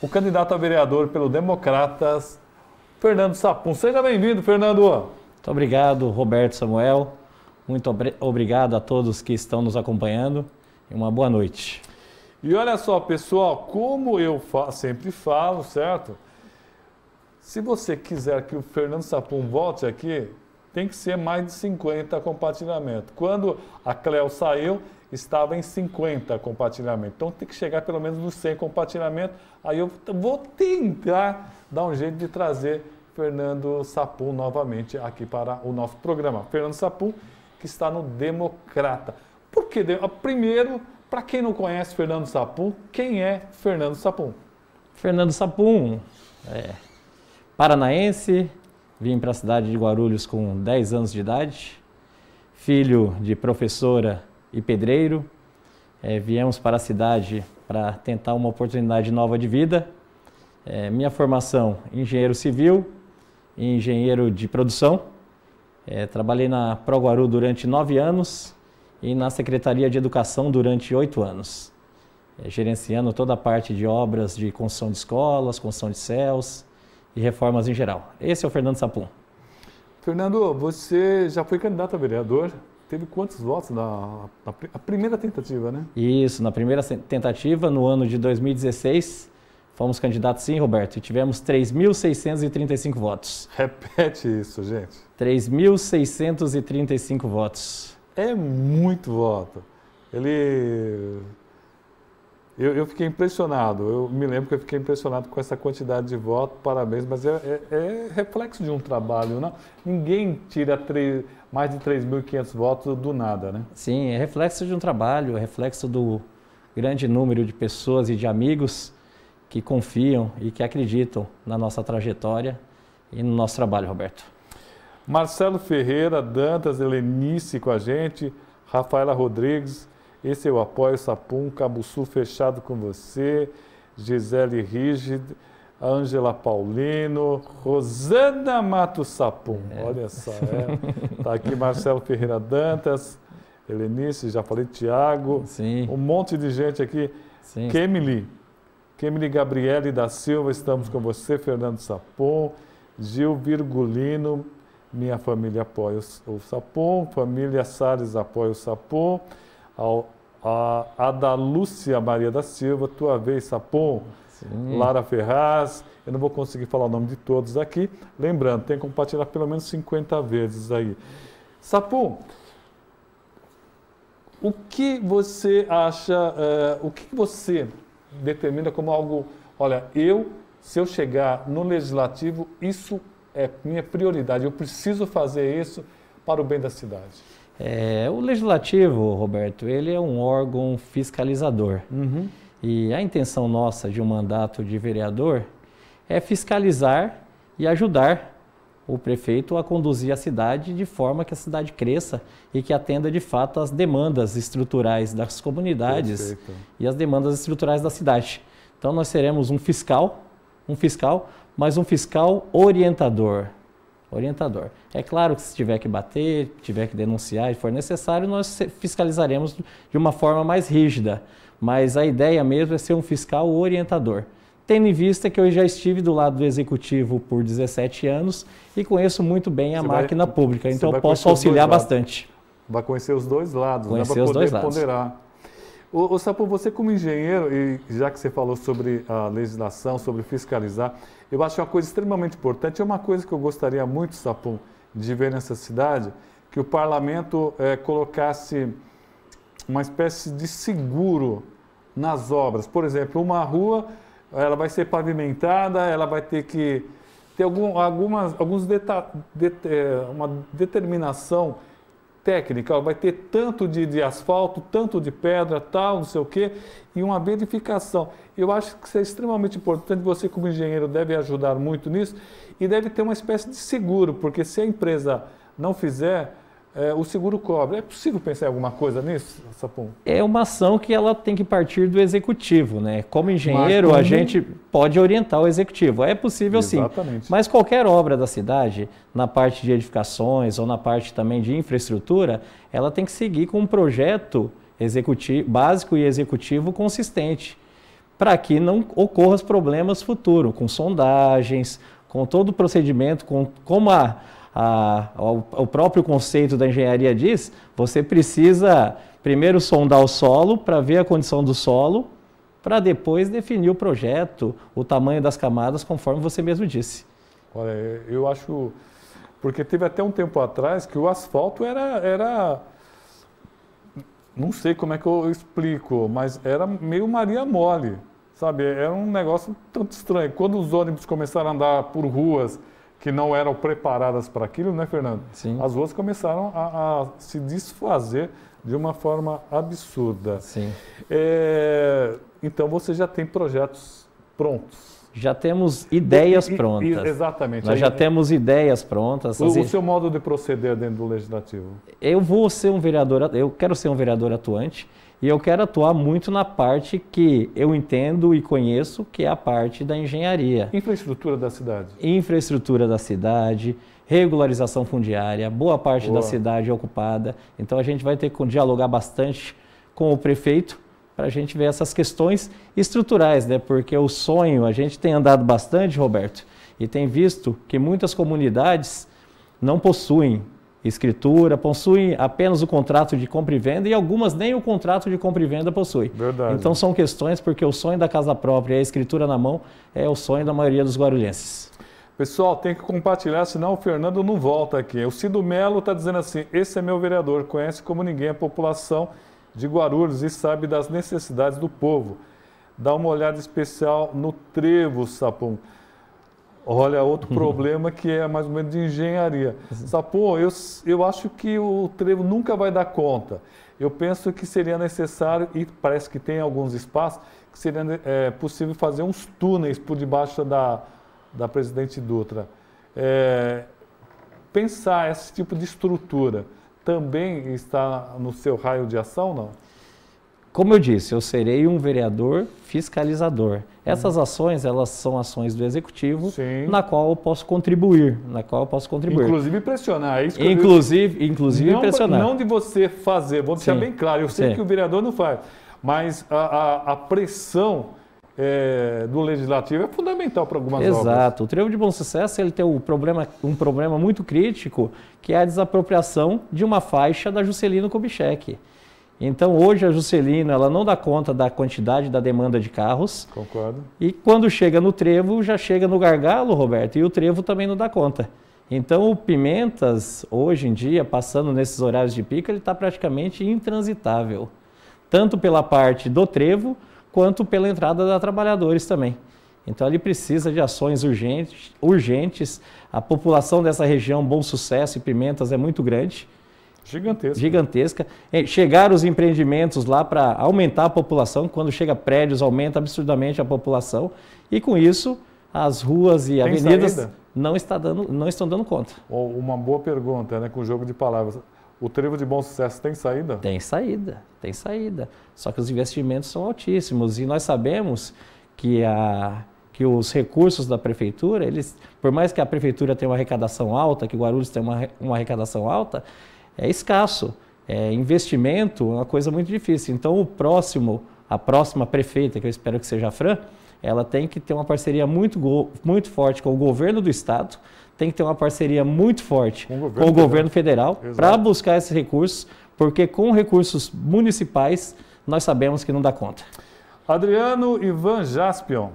O candidato a vereador pelo Democratas, Fernando Sapum. Seja bem-vindo, Fernando. Muito obrigado, Roberto Samuel. Muito obrigado a todos que estão nos acompanhando e uma boa noite. E olha só, pessoal, como eu fa sempre falo, certo? Se você quiser que o Fernando Sapum volte aqui, tem que ser mais de 50 compartilhamentos. Quando a Cleo saiu, estava em 50 compartilhamentos. Então tem que chegar pelo menos nos 100 compartilhamentos. Aí eu vou tentar dar um jeito de trazer Fernando Sapum novamente aqui para o nosso programa. Fernando Sapum, que está no Democrata. Por que? Primeiro, para quem não conhece Fernando Sapum, quem é Fernando Sapum? Fernando Sapum, é, paranaense, vim para a cidade de Guarulhos com 10 anos de idade, filho de professora e pedreiro. É, viemos para a cidade para tentar uma oportunidade nova de vida. É, minha formação, engenheiro civil e engenheiro de produção. É, trabalhei na Proguaru durante nove anos e na Secretaria de Educação durante oito anos, é, gerenciando toda a parte de obras de construção de escolas, construção de céus e reformas em geral. Esse é o Fernando Sapum. Fernando, você já foi candidato a vereador teve quantos votos na, na primeira tentativa, né? Isso, na primeira tentativa, no ano de 2016, fomos candidatos sim, Roberto, e tivemos 3.635 votos. Repete isso, gente. 3.635 votos. É muito voto. Ele eu, eu, fiquei impressionado, eu me lembro que eu fiquei impressionado com essa quantidade de votos, parabéns, mas é, é, é reflexo de um trabalho, não? Ninguém tira três, mais de 3.500 votos do nada, né? Sim, é reflexo de um trabalho, é reflexo do grande número de pessoas e de amigos que confiam e que acreditam na nossa trajetória e no nosso trabalho, Roberto. Marcelo Ferreira, Dantas, Helenice com a gente, Rafaela Rodrigues, esse é o apoio, Sapum, Cabuçu fechado com você, Gisele Rigid, Ângela Paulino, Rosana Mato Sapum. É. Olha só, é. tá aqui Marcelo Ferreira Dantas, Helenice, já falei, Tiago, um monte de gente aqui. Kemily, Kemily Gabriele da Silva, estamos com você, Fernando Sapum, Gil Virgulino, minha família apoia o Sapum, família Sales apoia o ao a Adalúcia Maria da Silva, Tua Vez Sapon, Sim. Lara Ferraz, eu não vou conseguir falar o nome de todos aqui. Lembrando, tem que compartilhar pelo menos 50 vezes aí. Sapum, o que você acha, uh, o que você determina como algo, olha, eu, se eu chegar no legislativo, isso é minha prioridade, eu preciso fazer isso para o bem da cidade? É, o legislativo, Roberto, ele é um órgão fiscalizador. Uhum. E a intenção nossa de um mandato de vereador é fiscalizar e ajudar o prefeito a conduzir a cidade de forma que a cidade cresça e que atenda de fato às demandas estruturais das comunidades Perfeito. e às demandas estruturais da cidade. Então nós seremos um fiscal, um fiscal, mas um fiscal orientador, orientador. É claro que se tiver que bater, tiver que denunciar e for necessário, nós fiscalizaremos de uma forma mais rígida, mas a ideia mesmo é ser um fiscal orientador. Tendo em vista que eu já estive do lado do executivo por 17 anos e conheço muito bem a você máquina vai, pública, então eu posso auxiliar bastante. Vai conhecer os dois lados, né? conhecer né, para poder lados. ponderar Ô, ô Sapo, você como engenheiro, e já que você falou sobre a legislação, sobre fiscalizar, eu acho uma coisa extremamente importante, é uma coisa que eu gostaria muito, Sapo, de ver nessa cidade, que o parlamento é, colocasse uma espécie de seguro nas obras. Por exemplo, uma rua, ela vai ser pavimentada, ela vai ter que ter algum, algumas, alguns deta, eh, uma determinação técnica, ó, vai ter tanto de, de asfalto, tanto de pedra, tal, não sei o quê, e uma verificação. Eu acho que isso é extremamente importante, você como engenheiro deve ajudar muito nisso e deve ter uma espécie de seguro, porque se a empresa não fizer, é, o seguro cobre. É possível pensar em alguma coisa nisso, Sapum? É uma ação que ela tem que partir do executivo, né? Como engenheiro, como... a gente pode orientar o executivo. É possível Exatamente. sim. Mas qualquer obra da cidade, na parte de edificações ou na parte também de infraestrutura, ela tem que seguir com um projeto executivo, básico e executivo consistente, para que não ocorram os problemas futuros, com sondagens, com todo o procedimento, com como a a, próprio conceito da engenharia diz, você precisa primeiro sondar o solo para ver a condição do solo, para depois definir o projeto, o tamanho das camadas, conforme você mesmo disse. Olha, eu acho. Porque teve até um tempo atrás que o asfalto era. era não sei como é que eu explico, mas era meio Maria Mole, sabe? Era um negócio tanto estranho. Quando os ônibus começaram a andar por ruas que não eram preparadas para aquilo, né, Fernando? Sim. As ruas começaram a, a se desfazer de uma forma absurda. Sim. É, então você já tem projetos prontos. Já temos ideias prontas. exatamente. Nós já né? temos ideias prontas. O, o, seu modo de proceder dentro do legislativo? Eu vou ser um vereador, eu quero ser um vereador atuante. E eu quero atuar muito na parte que eu entendo e conheço, que é a parte da engenharia. Infraestrutura da cidade. Infraestrutura da cidade, regularização fundiária, boa parte boa. da cidade é ocupada. Então a gente vai ter que dialogar bastante com o prefeito para a gente ver essas questões estruturais, né? Porque o sonho, a gente tem andado bastante, Roberto, e tem visto que muitas comunidades não possuem escritura, possuem apenas o contrato de compra e venda e algumas nem o contrato de compra e venda possuem. Verdade. Então são questões porque o sonho da casa própria e a escritura na mão é o sonho da maioria dos guarulhenses. Pessoal, tem que compartilhar, senão o Fernando não volta aqui. O Cido Melo está dizendo assim: esse é meu vereador, conhece como ninguém a população de Guarulhos e sabe das necessidades do povo. Dá uma olhada especial no trevo, Sapum. Olha, outro uhum. problema que é mais ou menos de engenharia. Uhum. Sabe, pô, eu, eu acho que o trevo nunca vai dar conta. Eu penso que seria necessário, e parece que tem alguns espaços, que seria é, possível fazer uns túneis por debaixo da, da Presidente Dutra. É, pensar esse tipo de estrutura também está no seu raio de ação, não? Como eu disse, eu serei um vereador fiscalizador. Essas uhum. ações, elas são ações do executivo, Sim. na qual eu posso contribuir, na qual eu posso contribuir. Inclusive pressionar, é isso que inclusive, eu... inclusive não, pressionar. Não de você fazer, vou deixar Sim. bem claro, eu sei Sim. que o vereador não faz, mas a, a, a pressão é, do legislativo é fundamental para algumas Exato. obras. Exato. O Trevo de Bom Sucesso ele tem um problema, um problema muito crítico, que é a desapropriação de uma faixa da Juscelino Kubitschek. Então hoje a Juscelino ela não dá conta da quantidade da demanda de carros. Concordo. E quando chega no trevo, já chega no gargalo, Roberto, e o trevo também não dá conta. Então o Pimentas, hoje em dia, passando nesses horários de pico, ele está praticamente intransitável. Tanto pela parte do trevo, quanto pela entrada da trabalhadores também. Então ele precisa de ações urgentes, urgentes. A população dessa região, Bom Sucesso e Pimentas, é muito grande. Gigantesca. Gigantesca. É, chegaram os empreendimentos lá para aumentar a população. Quando chega prédios, aumenta absurdamente a população. E com isso, as ruas e Tem avenidas não, está dando, não estão dando conta. Uma boa pergunta, né? Com jogo de palavras. O trevo de bom sucesso tem saída? Tem saída, tem saída. Só que os investimentos são altíssimos e nós sabemos que, a, que os recursos da prefeitura, eles, por mais que a prefeitura tenha uma arrecadação alta, que Guarulhos tenha uma, uma arrecadação alta, é escasso. É, investimento é uma coisa muito difícil. Então, o próximo, a próxima prefeita, que eu espero que seja a Fran, ela tem que ter uma parceria muito, muito forte com o governo do estado, tem que ter uma parceria muito forte com o governo, com o governo federal para buscar esses recursos, porque com recursos municipais nós sabemos que não dá conta. Adriano Ivan Jaspion,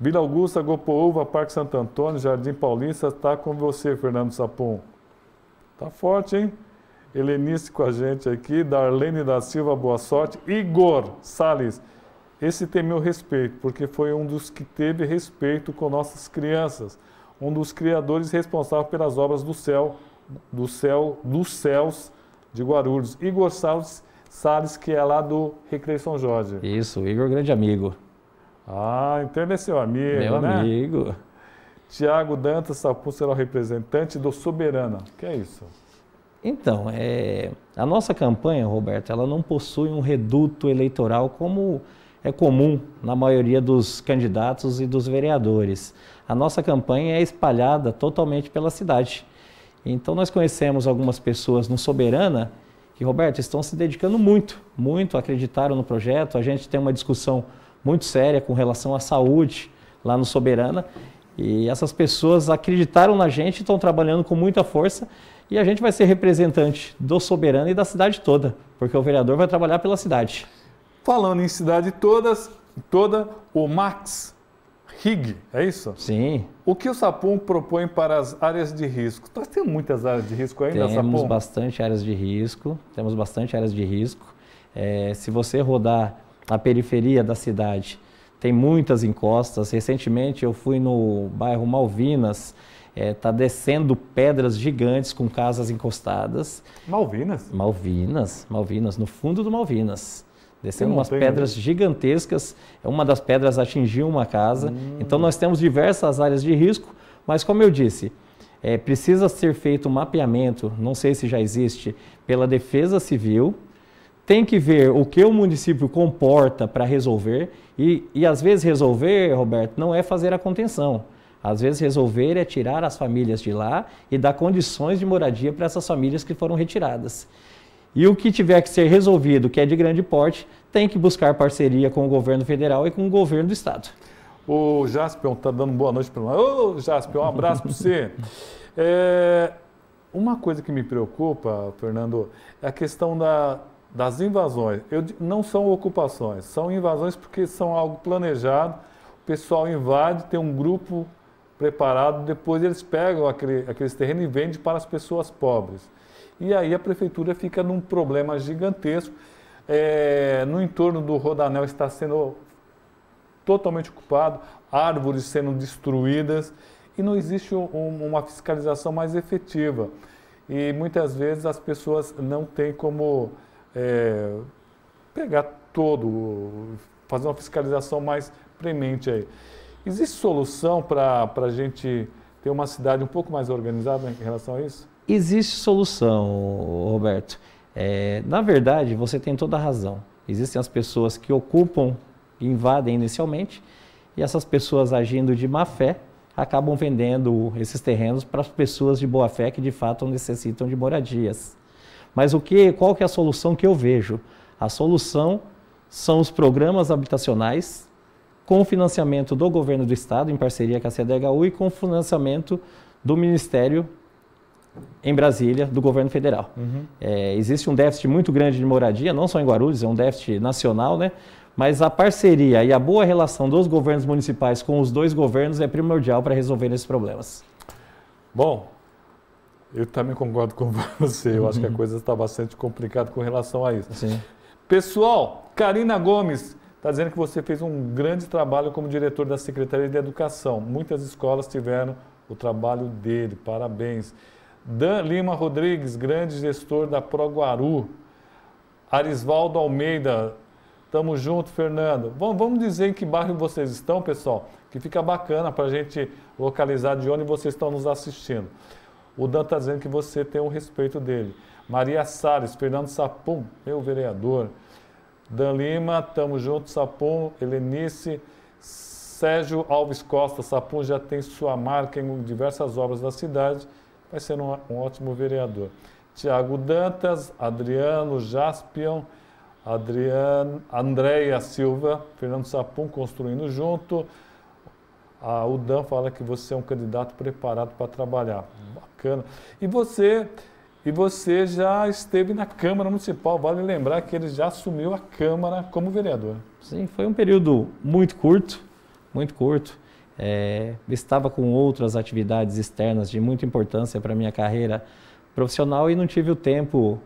Vila Augusta, Gopouva, Parque Santo Antônio, Jardim Paulista, está com você, Fernando Sapum. Tá forte, hein? Helenice com a gente aqui, Darlene da Silva, boa sorte. Igor Sales, esse tem meu respeito, porque foi um dos que teve respeito com nossas crianças, um dos criadores responsável pelas obras do céu, do céu, dos céus de Guarulhos. Igor Sales, Sales que é lá do Recreio São Jorge. Isso, Igor, grande amigo. Ah, então ele é seu amigo, meu né? Meu amigo. Tiago Dantas Sapun será é o representante do Soberana. Que é isso? Então, é, a nossa campanha, Roberto, ela não possui um reduto eleitoral como é comum na maioria dos candidatos e dos vereadores. A nossa campanha é espalhada totalmente pela cidade. Então, nós conhecemos algumas pessoas no Soberana que, Roberto, estão se dedicando muito, muito, acreditaram no projeto. A gente tem uma discussão muito séria com relação à saúde lá no Soberana. E essas pessoas acreditaram na gente, estão trabalhando com muita força e a gente vai ser representante do soberano e da cidade toda, porque o vereador vai trabalhar pela cidade. Falando em cidade todas, toda, o Max Hig, é isso? Sim. O que o Sapum propõe para as áreas de risco? Nós temos muitas áreas de risco ainda, temos Sapum? Temos bastante áreas de risco, temos bastante áreas de risco. É, se você rodar a periferia da cidade, tem muitas encostas. Recentemente eu fui no bairro Malvinas, está é, tá descendo pedras gigantes com casas encostadas. Malvinas? Malvinas, Malvinas, no fundo do Malvinas. Descendo umas né? pedras mesmo. gigantescas, é uma das pedras atingiu uma casa. Hum. Então nós temos diversas áreas de risco, mas como eu disse, é, precisa ser feito um mapeamento, não sei se já existe, pela Defesa Civil. Tem que ver o que o município comporta para resolver. E, e às vezes resolver, Roberto, não é fazer a contenção às vezes, resolver é tirar as famílias de lá e dar condições de moradia para essas famílias que foram retiradas. E o que tiver que ser resolvido, que é de grande porte, tem que buscar parceria com o governo federal e com o governo do estado. O Jaspion está dando boa noite para nós. Ô, Jaspion, um abraço para você. É, uma coisa que me preocupa, Fernando, é a questão da, das invasões. Eu, não são ocupações, são invasões porque são algo planejado. O pessoal invade, tem um grupo preparado, depois eles pegam aquele, aqueles terrenos e vendem para as pessoas pobres. E aí a prefeitura fica num problema gigantesco. É, no entorno do Rodanel está sendo totalmente ocupado, árvores sendo destruídas e não existe um, uma fiscalização mais efetiva. E muitas vezes as pessoas não têm como é, pegar todo, fazer uma fiscalização mais premente aí. Existe solução para a gente ter uma cidade um pouco mais organizada em relação a isso? Existe solução, Roberto. É, na verdade, você tem toda a razão. Existem as pessoas que ocupam, invadem inicialmente, e essas pessoas agindo de má fé acabam vendendo esses terrenos para as pessoas de boa fé que de fato necessitam de moradias. Mas o que, qual que é a solução que eu vejo? A solução são os programas habitacionais com o financiamento do governo do estado, em parceria com a CDHU, e com o financiamento do Ministério em Brasília, do governo federal. Uhum. É, existe um déficit muito grande de moradia, não só em Guarulhos, é um déficit nacional, né? mas a parceria e a boa relação dos governos municipais com os dois governos é primordial para resolver esses problemas. Bom, eu também concordo com você. Eu uhum. acho que a uhum. coisa está bastante complicada com relação a isso. Sim. Pessoal, Karina Gomes, Está dizendo que você fez um grande trabalho como diretor da Secretaria de Educação. Muitas escolas tiveram o trabalho dele. Parabéns. Dan Lima Rodrigues, grande gestor da ProGuaru. Arisvaldo Almeida, tamo junto, Fernando. Vamos, vamos dizer em que bairro vocês estão, pessoal, que fica bacana para a gente localizar de onde vocês estão nos assistindo. O Dan está dizendo que você tem o respeito dele. Maria Salles, Fernando Sapum, meu vereador. Dan Lima, tamo junto, Sapum, Helenice, Sérgio Alves Costa, Sapum já tem sua marca em diversas obras da cidade, vai ser um, um ótimo vereador. Tiago Dantas, Adriano Jaspion, Adriano, Andréia Silva, Fernando Sapum construindo junto. O Dan fala que você é um candidato preparado para trabalhar. Bacana. E você e você já esteve na Câmara Municipal, vale lembrar que ele já assumiu a Câmara como vereador. Sim, foi um período muito curto, muito curto. É, estava com outras atividades externas de muita importância para a minha carreira profissional e não tive o tempo,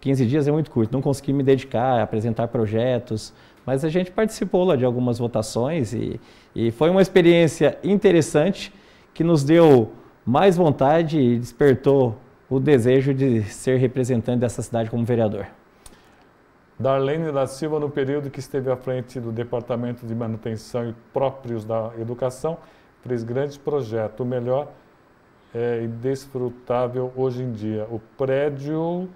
15 dias é muito curto, não consegui me dedicar a apresentar projetos, mas a gente participou lá de algumas votações e, e foi uma experiência interessante que nos deu mais vontade e despertou o desejo de ser representante dessa cidade como vereador. Darlene da Silva, no período que esteve à frente do Departamento de Manutenção e Próprios da Educação, fez grandes projetos. O melhor é, e desfrutável hoje em dia. O prédio.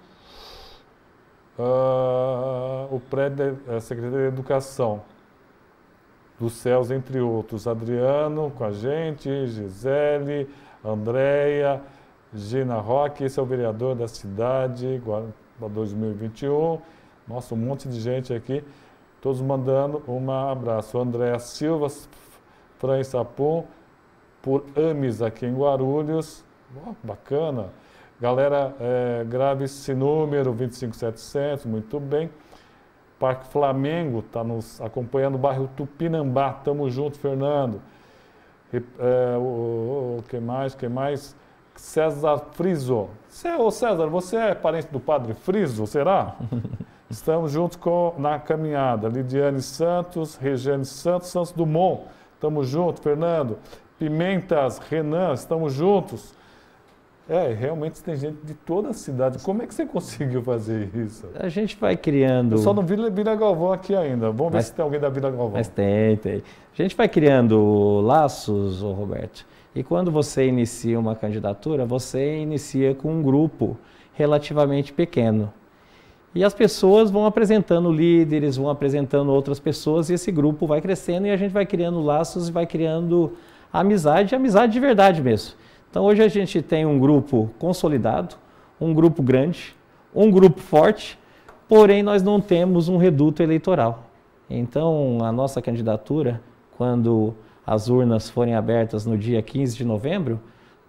Uh, o prédio da é, é Secretaria de Educação, dos céus, entre outros. Adriano com a gente, Gisele, Andréia. Gina Roque, esse é o vereador da cidade para 2021. Nossa, um monte de gente aqui, todos mandando um abraço. Andréa Silva, Fran Sapum, por Ames aqui em Guarulhos. Oh, bacana. Galera, é, grave esse número, 25700, muito bem. Parque Flamengo está nos acompanhando, bairro Tupinambá. Tamo junto, Fernando. É, o, o, o que mais, que mais? César Friso. Ô César, você é parente do padre Friso, será? Estamos juntos com, na caminhada. Lidiane Santos, Regiane Santos, Santos Dumont. Estamos juntos, Fernando. Pimentas, Renan, estamos juntos. É, realmente tem gente de toda a cidade. Como é que você conseguiu fazer isso? A gente vai criando. Eu só não vi Vila Galvão aqui ainda. Vamos mas, ver se tem alguém da Vila Galvão. Mas tem, tem. A gente vai criando laços, ô Roberto, e quando você inicia uma candidatura, você inicia com um grupo relativamente pequeno. E as pessoas vão apresentando líderes, vão apresentando outras pessoas, e esse grupo vai crescendo e a gente vai criando laços e vai criando amizade, amizade de verdade mesmo. Então hoje a gente tem um grupo consolidado, um grupo grande, um grupo forte, porém nós não temos um reduto eleitoral. Então a nossa candidatura, quando as urnas forem abertas no dia 15 de novembro,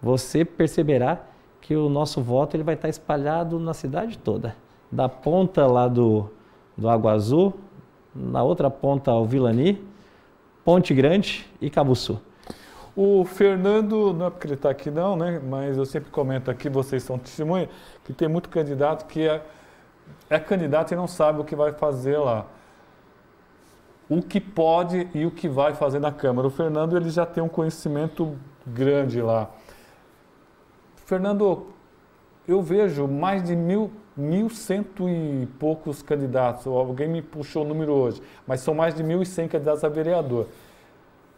você perceberá que o nosso voto ele vai estar espalhado na cidade toda. Da ponta lá do, do Água Azul, na outra ponta ao Vilani, Ponte Grande e Cabuçu. O Fernando, não é porque ele está aqui não, né? mas eu sempre comento aqui, vocês são testemunha, que tem muito candidato que é, é candidato e não sabe o que vai fazer lá o que pode e o que vai fazer na Câmara. O Fernando ele já tem um conhecimento grande lá. Fernando, eu vejo mais de mil, mil cento e poucos candidatos. Alguém me puxou o número hoje, mas são mais de mil e cem candidatos a vereador.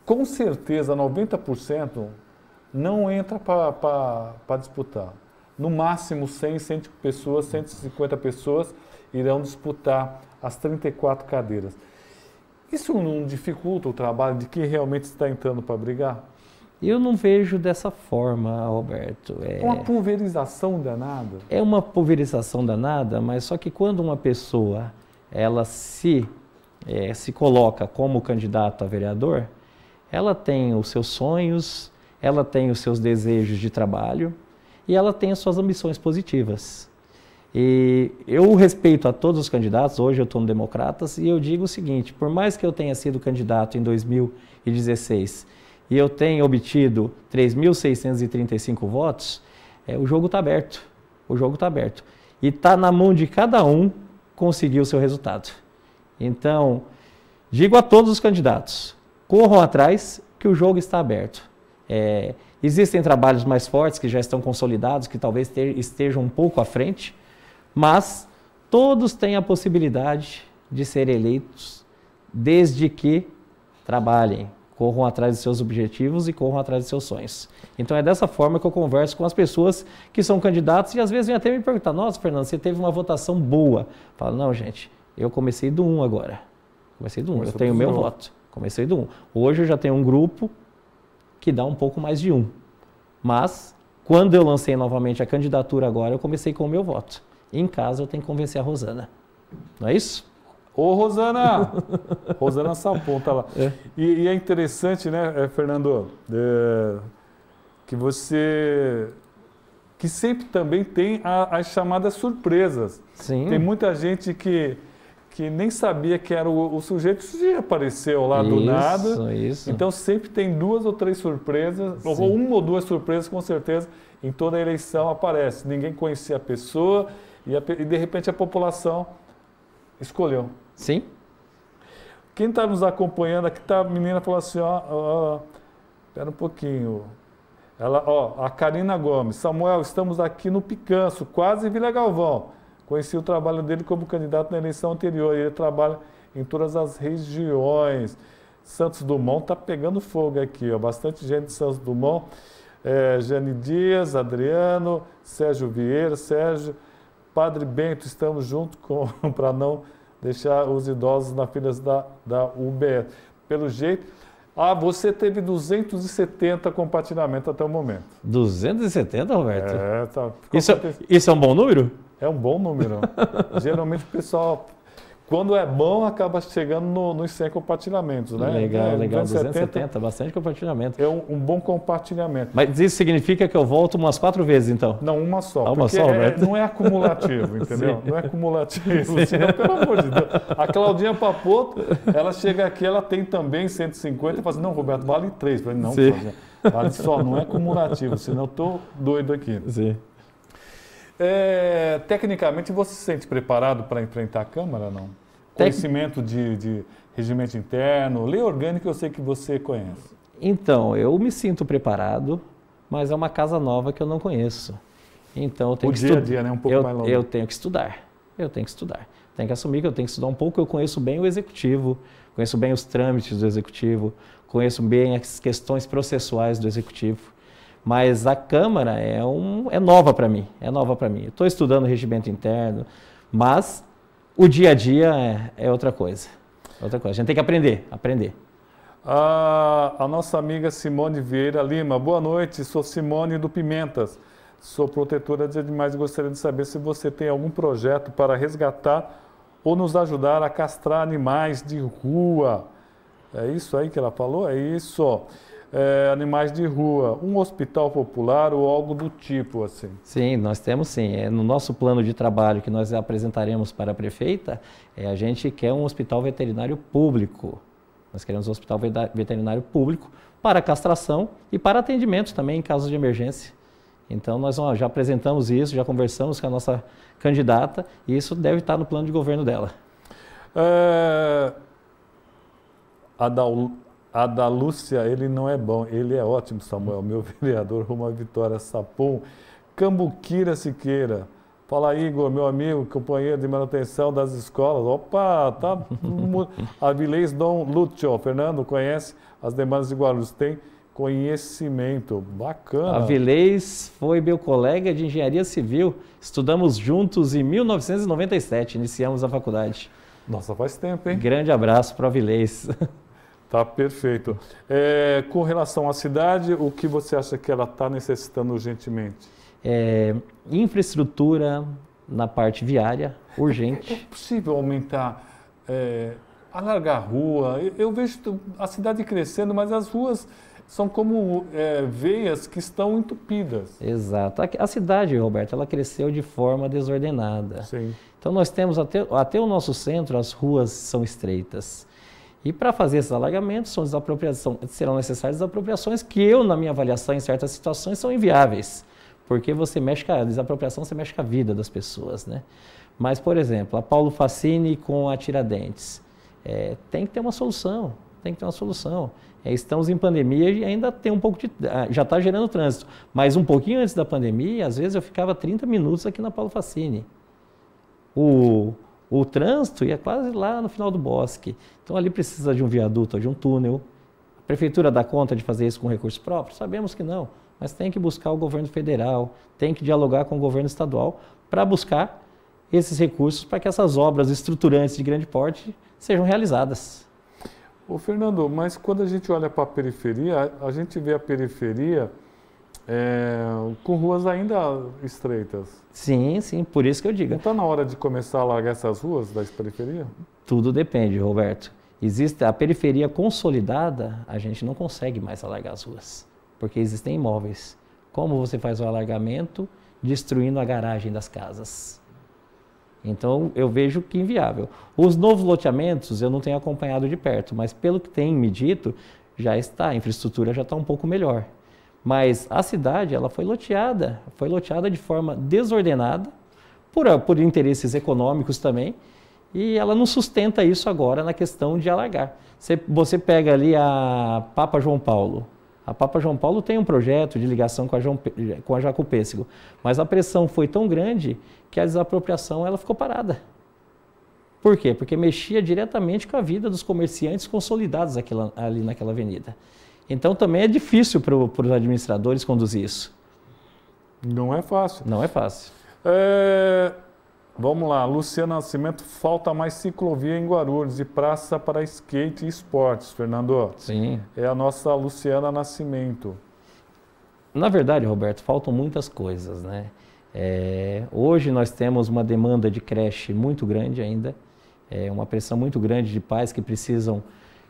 Com certeza, 90% não entra para disputar. No máximo 100, 100 pessoas, 150 pessoas irão disputar as 34 cadeiras. Isso não dificulta o trabalho de quem realmente está entrando para brigar? Eu não vejo dessa forma, Roberto. É, é uma pulverização danada. É uma pulverização danada, mas só que quando uma pessoa ela se é, se coloca como candidato a vereador, ela tem os seus sonhos, ela tem os seus desejos de trabalho e ela tem as suas ambições positivas. E eu respeito a todos os candidatos, hoje eu estou no Democratas, e eu digo o seguinte: por mais que eu tenha sido candidato em 2016 e eu tenha obtido 3.635 votos, é, o jogo está aberto. O jogo está aberto. E está na mão de cada um conseguir o seu resultado. Então, digo a todos os candidatos: corram atrás, que o jogo está aberto. É, existem trabalhos mais fortes que já estão consolidados, que talvez estejam um pouco à frente mas todos têm a possibilidade de ser eleitos desde que trabalhem, corram atrás de seus objetivos e corram atrás de seus sonhos. Então é dessa forma que eu converso com as pessoas que são candidatos e às vezes vem até me perguntar: "Nossa, Fernando, você teve uma votação boa". Falo: "Não, gente, eu comecei do 1 um agora. Comecei do 1, um. eu tenho o meu voto. Comecei do 1. Um. Hoje eu já tenho um grupo que dá um pouco mais de um. Mas quando eu lancei novamente a candidatura agora, eu comecei com o meu voto em casa eu tenho que convencer a Rosana. Não é isso? Ô, Rosana! Rosana Saponta lá. É. E, e, é interessante, né, eh, Fernando, é, que você. que sempre também tem a, as chamadas surpresas. Sim. Tem muita gente que, que nem sabia que era o, o sujeito, que apareceu lá isso, do nada. Isso. isso. Então sempre tem duas ou três surpresas, Sim. ou uma ou duas surpresas, com certeza, em toda eleição aparece. Ninguém conhecia a pessoa e, a, e de repente a população escolheu. Sim. Quem está nos acompanhando aqui, tá, a menina falou assim, ó, ó, espera um pouquinho. Ela, ó, a Karina Gomes, Samuel, estamos aqui no Picanço, quase Vila Galvão. Conheci o trabalho dele como candidato na eleição anterior. Ele trabalha em todas as regiões. Santos Dumont está pegando fogo aqui, ó. Bastante gente de Santos Dumont. É, Jane Dias, Adriano, Sérgio Vieira, Sérgio. Padre Bento, estamos junto com para não deixar os idosos na fila da, da UBS. Pelo jeito, ah, você teve 270 compartilhamentos até o momento. 270, Roberto? É, tá. Isso, é, isso, é um bom número? É um bom número. Geralmente o pessoal quando é bom, acaba chegando no, nos 100 compartilhamentos, né? Legal, é, legal. 270, então, 270, bastante compartilhamento. É um, um, bom compartilhamento. Mas isso significa que eu volto umas quatro vezes, então? Não, uma só. Ah, uma só, é, Não é acumulativo, entendeu? Sim. Não é acumulativo. Sim. Senão, pelo amor de Deus. A Claudinha Papoto, ela chega aqui, ela tem também 150 e fala assim, não, Roberto, vale três. Eu falei, não, Sim. Claudinha, vale só, não é acumulativo, senão eu estou doido aqui. Sim. É, tecnicamente, você se sente preparado para enfrentar a Câmara, não? Tec... Conhecimento de, de regimento interno, lei orgânica eu sei que você conhece. Então, eu me sinto preparado, mas é uma casa nova que eu não conheço. Então, eu tenho o que dia estu... a dia, né? Um pouco eu, mais longo. Eu tenho que estudar. Eu tenho que estudar. Tenho que assumir que eu tenho que estudar um pouco. Eu conheço bem o executivo, conheço bem os trâmites do executivo, conheço bem as questões processuais do executivo. Mas a Câmara é, um, é nova para mim, é nova para mim. Estou estudando regimento interno, mas o dia a dia é, é, outra coisa. É outra coisa. A gente tem que aprender, aprender. Ah, a nossa amiga Simone Vieira Lima. Boa noite, sou Simone do Pimentas. Sou protetora de animais e gostaria de saber se você tem algum projeto para resgatar ou nos ajudar a castrar animais de rua. É isso aí que ela falou? É isso é, animais de rua, um hospital popular ou algo do tipo assim? Sim, nós temos sim. É, no nosso plano de trabalho que nós apresentaremos para a prefeita, é, a gente quer um hospital veterinário público. Nós queremos um hospital veterinário público para castração e para atendimento também em casos de emergência. Então, nós já apresentamos isso, já conversamos com a nossa candidata e isso deve estar no plano de governo dela. É... Adal... A da Lúcia, ele não é bom, ele é ótimo, Samuel, meu vereador rumo à vitória. Sapum, Cambuquira Siqueira. Fala, Igor, meu amigo, companheiro de manutenção das escolas. Opa, tá. Avilês Dom Lúcio. Fernando, conhece as demandas de Guarulhos? Tem conhecimento. Bacana. Avilês foi meu colega de engenharia civil. Estudamos juntos em 1997, iniciamos a faculdade. Nossa, faz tempo, hein? Grande abraço para Avilês. Tá perfeito. É, com relação à cidade, o que você acha que ela está necessitando urgentemente? É, infraestrutura na parte viária, urgente. É, é possível aumentar, é, alargar a rua. Eu, vejo a cidade crescendo, mas as ruas são como é, veias que estão entupidas. Exato. A, a cidade, Roberto, ela cresceu de forma desordenada. Sim. Então nós temos até, até o nosso centro, as ruas são estreitas. E para fazer esses alargamentos, são desapropriação, serão necessárias desapropriações que eu, na minha avaliação, em certas situações, são inviáveis. Porque você mexe com a desapropriação, você mexe com a vida das pessoas, né? Mas, por exemplo, a Paulo Facini com a Tiradentes. É, tem que ter uma solução, tem que ter uma solução. É, estamos em pandemia e ainda tem um pouco de... Ah, já está gerando trânsito. Mas um pouquinho antes da pandemia, às vezes eu ficava 30 minutos aqui na Paulo Facini. O o trânsito ia quase lá no final do bosque. Então ali precisa de um viaduto, de um túnel. A prefeitura dá conta de fazer isso com recursos próprios? Sabemos que não, mas tem que buscar o governo federal, tem que dialogar com o governo estadual para buscar esses recursos para que essas obras estruturantes de grande porte sejam realizadas. Ô Fernando, mas quando a gente olha para a periferia, a gente vê a periferia é, com ruas ainda estreitas. Sim, sim, por isso que eu digo. está na hora de começar a largar essas ruas das periferias? Tudo depende, Roberto. Existe a periferia consolidada, a gente não consegue mais alargar as ruas, porque existem imóveis. Como você faz o alargamento? Destruindo a garagem das casas. Então eu vejo que inviável. Os novos loteamentos eu não tenho acompanhado de perto, mas pelo que tem me dito, já está, a infraestrutura já está um pouco melhor. Mas a cidade ela foi loteada, foi loteada de forma desordenada, por, ah, por interesses econômicos também, e ela não sustenta isso agora na questão de alargar. Você, você pega ali a Papa João Paulo. A Papa João Paulo tem um projeto de ligação com a, João, com a Pêssego, mas a pressão foi tão grande que a desapropriação ela ficou parada. Por quê? Porque mexia diretamente com a vida dos comerciantes consolidados aquela, ali naquela avenida. Então também é difícil para os administradores conduzir isso. Não é fácil. Não é fácil. É... Vamos lá, Luciano Nascimento, falta mais ciclovia em Guarulhos e praça para skate e esportes, Fernando. Sim. É a nossa Luciana Nascimento. Na verdade, Roberto, faltam muitas coisas, né? É... hoje nós temos uma demanda de creche muito grande ainda, é uma pressão muito grande de pais que precisam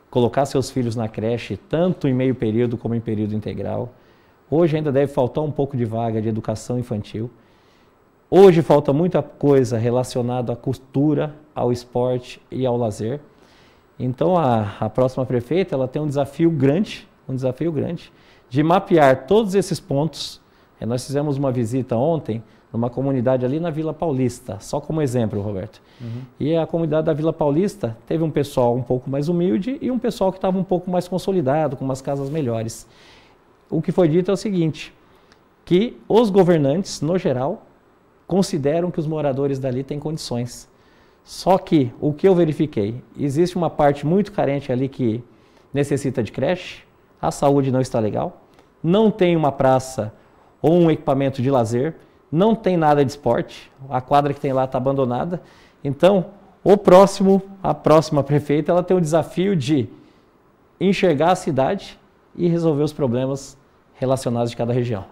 colocar seus filhos na creche, tanto em meio período como em período integral. Hoje ainda deve faltar um pouco de vaga de educação infantil. Hoje falta muita coisa relacionada à cultura, ao esporte e ao lazer. Então a, a próxima prefeita ela tem um desafio grande, um desafio grande de mapear todos esses pontos. É, nós fizemos uma visita ontem numa comunidade ali na Vila Paulista, só como exemplo, Roberto. Uhum. E a comunidade da Vila Paulista teve um pessoal um pouco mais humilde e um pessoal que estava um pouco mais consolidado, com umas casas melhores. O que foi dito é o seguinte, que os governantes, no geral, consideram que os moradores dali têm condições. Só que o que eu verifiquei, existe uma parte muito carente ali que necessita de creche, a saúde não está legal, não tem uma praça ou um equipamento de lazer, não tem nada de esporte, a quadra que tem lá está abandonada. Então, o próximo, a próxima prefeita, ela tem o desafio de enxergar a cidade e resolver os problemas relacionados de cada região.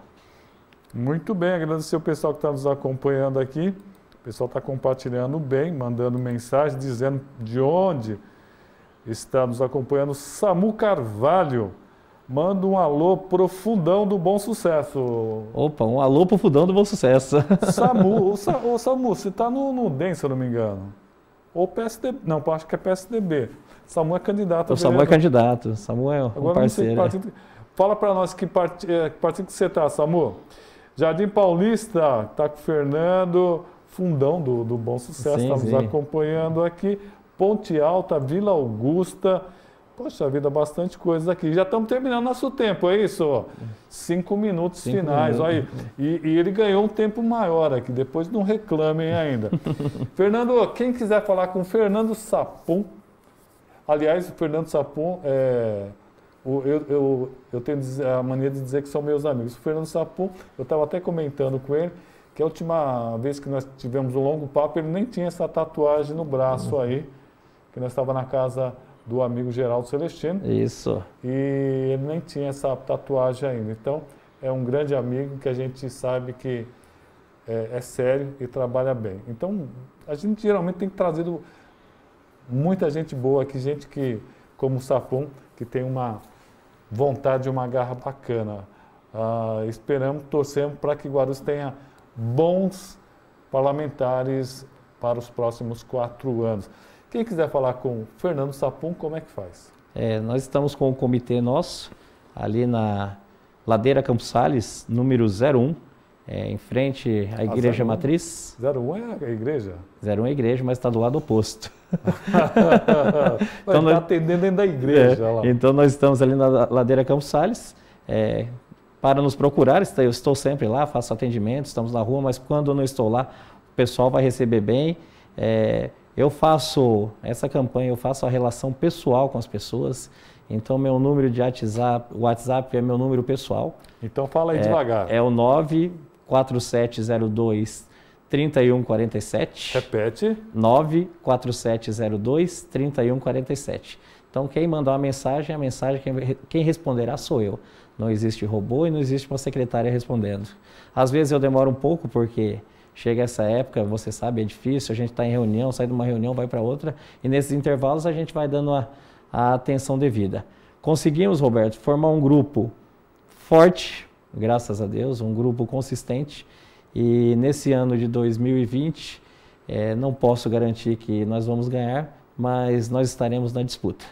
Muito bem, agradecer o pessoal que está nos acompanhando aqui. O pessoal está compartilhando bem, mandando mensagem, dizendo de onde está nos acompanhando. Samu Carvalho. Manda um alô pro Fundão do Bom Sucesso. Opa, um alô pro Fundão do Bom Sucesso. Samu, o, Sa, o Samu, você tá no, no DEM, se eu não me engano. Ou PSDB. Não, acho que é PSDB. Samu é, é candidato. O Samu é candidato. Samu é um parceiro. Partido... Fala para nós que, part... Eh, que partido que você tá, Samu. Jardim Paulista, tá com o Fernando. Fundão do, do Bom Sucesso, sim, tá nos acompanhando aqui. Ponte Alta, Vila Augusta. Poxa vida, bastante coisa aqui. Já estamos terminando nosso tempo, é isso? Cinco minutos Cinco finais. Minutos. Olha, e, e, ele ganhou um tempo maior aqui, depois não reclamem ainda. Fernando, quem quiser falar com o Fernando Sapum, aliás, o Fernando Sapum, é, eu, eu, eu tenho a mania de dizer que são meus amigos. O Fernando Sapum, eu estava até comentando com ele, que a última vez que nós tivemos um longo papo, ele nem tinha essa tatuagem no braço uhum. aí, que nós estava na casa do amigo Geraldo Celestino. Isso. E ele nem tinha essa tatuagem ainda. Então, é um grande amigo que a gente sabe que é, é sério e trabalha bem. Então, a gente geralmente tem trazido muita gente boa aqui, gente que, como o Sapum, que tem uma vontade, e uma garra bacana. Ah, esperamos, torcemos para que Guarulhos tenha bons parlamentares para os próximos quatro anos. Quem quiser falar com Fernando Sapum, como é que faz? É, nós estamos com o comitê nosso, ali na Ladeira Campos Salles, número 01, é, em frente à ah, Igreja ah, 01, Matriz. 01 é a igreja? 01 é a igreja, mas está do lado oposto. então, está então atendendo dentro da igreja. É, lá. Então nós estamos ali na Ladeira Campos Salles. É, para nos procurar, eu estou sempre lá, faço atendimento, estamos na rua, mas quando eu não estou lá, o pessoal vai receber bem. É, eu faço essa campanha, eu faço a relação pessoal com as pessoas. Então, meu número de WhatsApp, o WhatsApp é meu número pessoal. Então, fala aí é, devagar. É o 94702 3147. Repete. 94702 3147. Então, quem mandar uma mensagem, a mensagem quem, quem responderá sou eu. Não existe robô e não existe uma secretária respondendo. Às vezes eu demoro um pouco porque Chega essa época, você sabe, é difícil, a gente está em reunião, sai de uma reunião, vai para outra, e nesses intervalos a gente vai dando a, a atenção devida. Conseguimos, Roberto, formar um grupo forte, graças a Deus, um grupo consistente, e nesse ano de 2020, é, não posso garantir que nós vamos ganhar, mas nós estaremos na disputa.